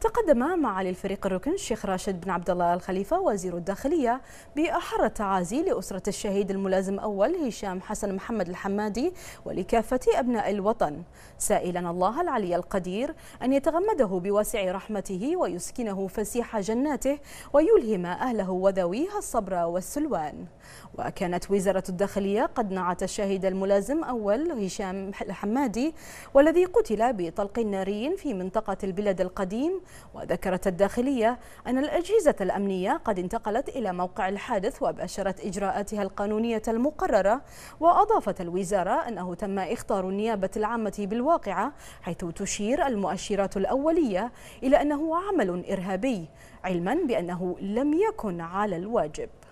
تقدم معالي الفريق الركن الشيخ راشد بن عبد الله الخليفه وزير الداخليه باحر التعازي لاسره الشهيد الملازم اول هشام حسن محمد الحمادي ولكافه ابناء الوطن سائلا الله العلي القدير ان يتغمده بواسع رحمته ويسكنه فسيح جناته ويلهم اهله وذويه الصبر والسلوان وكانت وزاره الداخليه قد نعت الشهيد الملازم اول هشام الحمادي والذي قتل بطلق ناري في منطقه البلد القديم وذكرت الداخلية أن الأجهزة الأمنية قد انتقلت إلى موقع الحادث وبأشرت إجراءاتها القانونية المقررة وأضافت الوزارة أنه تم إخطار النيابة العامة بالواقعة حيث تشير المؤشرات الأولية إلى أنه عمل إرهابي علما بأنه لم يكن على الواجب